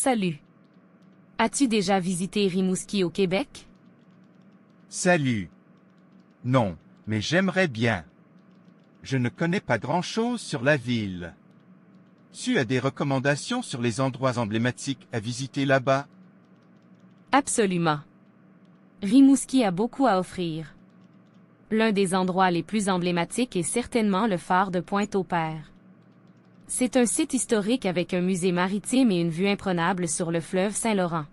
Salut. As-tu déjà visité Rimouski au Québec Salut. Non, mais j'aimerais bien. Je ne connais pas grand-chose sur la ville. Tu as des recommandations sur les endroits emblématiques à visiter là-bas Absolument. Rimouski a beaucoup à offrir. L'un des endroits les plus emblématiques est certainement le phare de Pointe-au-Père. C'est un site historique avec un musée maritime et une vue imprenable sur le fleuve Saint-Laurent.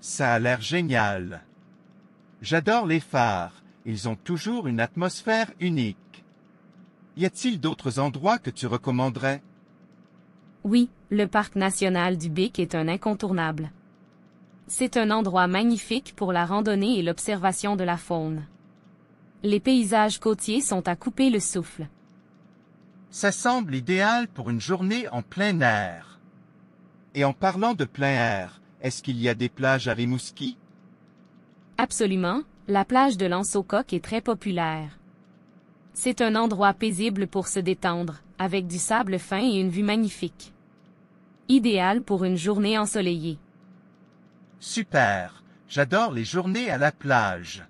Ça a l'air génial. J'adore les phares, ils ont toujours une atmosphère unique. Y a-t-il d'autres endroits que tu recommanderais Oui, le parc national du Bic est un incontournable. C'est un endroit magnifique pour la randonnée et l'observation de la faune. Les paysages côtiers sont à couper le souffle. Ça semble idéal pour une journée en plein air. Et en parlant de plein air, est-ce qu'il y a des plages à Rimouski? Absolument, la plage de Lanceau-Coq est très populaire. C'est un endroit paisible pour se détendre, avec du sable fin et une vue magnifique. Idéal pour une journée ensoleillée. Super, j'adore les journées à la plage.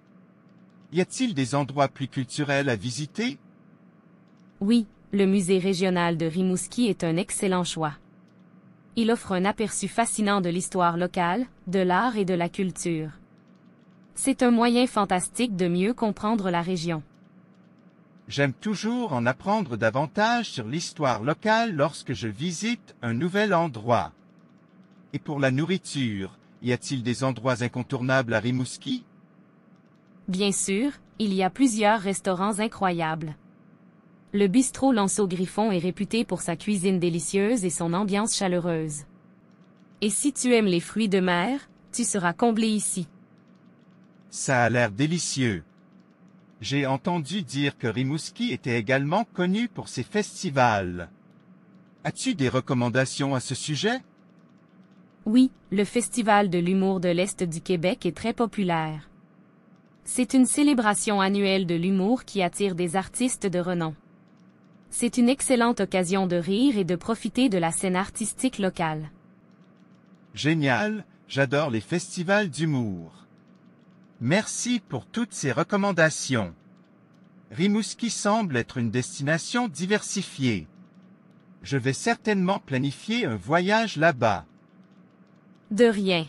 Y a-t-il des endroits plus culturels à visiter? Oui, le musée régional de Rimouski est un excellent choix. Il offre un aperçu fascinant de l'histoire locale, de l'art et de la culture. C'est un moyen fantastique de mieux comprendre la région. J'aime toujours en apprendre davantage sur l'histoire locale lorsque je visite un nouvel endroit. Et pour la nourriture, y a-t-il des endroits incontournables à Rimouski Bien sûr, il y a plusieurs restaurants incroyables. Le bistrot Lanceau Griffon est réputé pour sa cuisine délicieuse et son ambiance chaleureuse. Et si tu aimes les fruits de mer, tu seras comblé ici. Ça a l'air délicieux. J'ai entendu dire que Rimouski était également connu pour ses festivals. As-tu des recommandations à ce sujet? Oui, le Festival de l'humour de l'Est du Québec est très populaire. C'est une célébration annuelle de l'humour qui attire des artistes de renom. C'est une excellente occasion de rire et de profiter de la scène artistique locale. Génial, j'adore les festivals d'humour. Merci pour toutes ces recommandations. Rimouski semble être une destination diversifiée. Je vais certainement planifier un voyage là-bas. De rien.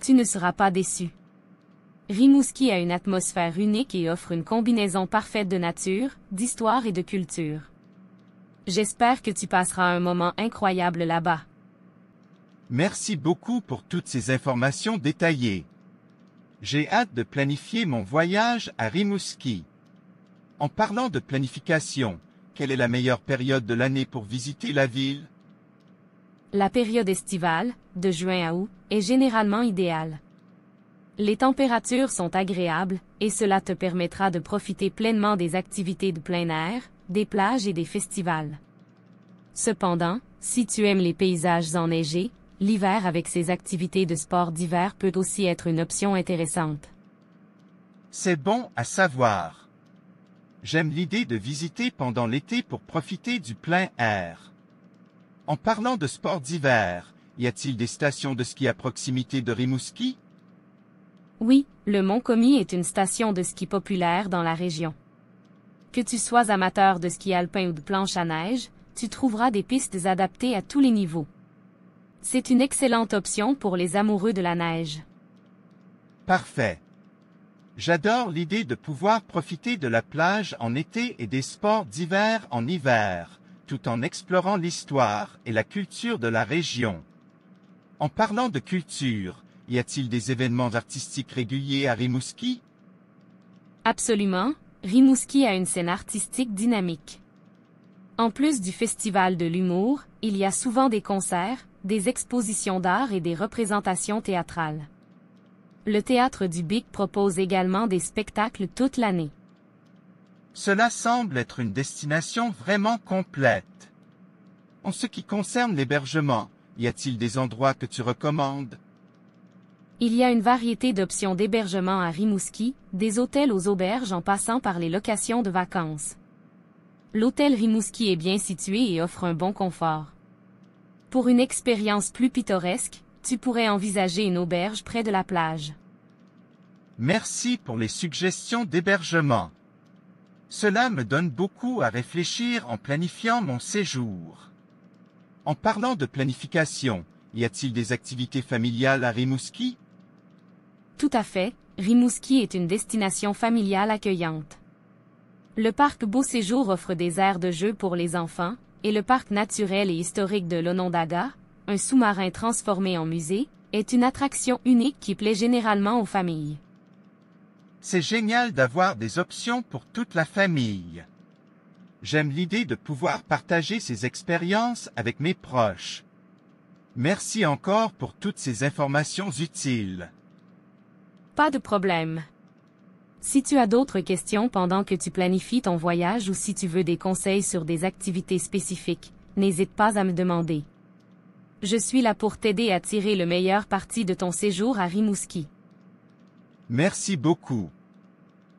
Tu ne seras pas déçu. Rimouski a une atmosphère unique et offre une combinaison parfaite de nature, d'histoire et de culture. J'espère que tu passeras un moment incroyable là-bas. Merci beaucoup pour toutes ces informations détaillées. J'ai hâte de planifier mon voyage à Rimouski. En parlant de planification, quelle est la meilleure période de l'année pour visiter la ville La période estivale, de juin à août, est généralement idéale. Les températures sont agréables, et cela te permettra de profiter pleinement des activités de plein air, des plages et des festivals. Cependant, si tu aimes les paysages enneigés, l'hiver avec ses activités de sport d'hiver peut aussi être une option intéressante. C'est bon à savoir. J'aime l'idée de visiter pendant l'été pour profiter du plein air. En parlant de sport d'hiver, y a-t-il des stations de ski à proximité de Rimouski? Oui, le Mont Comi est une station de ski populaire dans la région. Que tu sois amateur de ski alpin ou de planche à neige, tu trouveras des pistes adaptées à tous les niveaux. C'est une excellente option pour les amoureux de la neige. Parfait. J'adore l'idée de pouvoir profiter de la plage en été et des sports d'hiver en hiver, tout en explorant l'histoire et la culture de la région. En parlant de culture, y a-t-il des événements artistiques réguliers à Rimouski Absolument, Rimouski a une scène artistique dynamique. En plus du festival de l'humour, il y a souvent des concerts, des expositions d'art et des représentations théâtrales. Le théâtre du Bic propose également des spectacles toute l'année. Cela semble être une destination vraiment complète. En ce qui concerne l'hébergement, y a-t-il des endroits que tu recommandes il y a une variété d'options d'hébergement à Rimouski, des hôtels aux auberges en passant par les locations de vacances. L'hôtel Rimouski est bien situé et offre un bon confort. Pour une expérience plus pittoresque, tu pourrais envisager une auberge près de la plage. Merci pour les suggestions d'hébergement. Cela me donne beaucoup à réfléchir en planifiant mon séjour. En parlant de planification, y a-t-il des activités familiales à Rimouski tout à fait, Rimouski est une destination familiale accueillante. Le parc Beau Séjour offre des aires de jeu pour les enfants, et le parc naturel et historique de l'Onondaga, un sous-marin transformé en musée, est une attraction unique qui plaît généralement aux familles. C'est génial d'avoir des options pour toute la famille. J'aime l'idée de pouvoir partager ces expériences avec mes proches. Merci encore pour toutes ces informations utiles. Pas de problème. Si tu as d'autres questions pendant que tu planifies ton voyage ou si tu veux des conseils sur des activités spécifiques, n'hésite pas à me demander. Je suis là pour t'aider à tirer le meilleur parti de ton séjour à Rimouski. Merci beaucoup.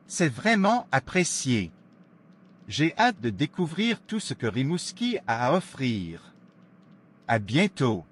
C'est vraiment apprécié. J'ai hâte de découvrir tout ce que Rimouski a à offrir. À bientôt.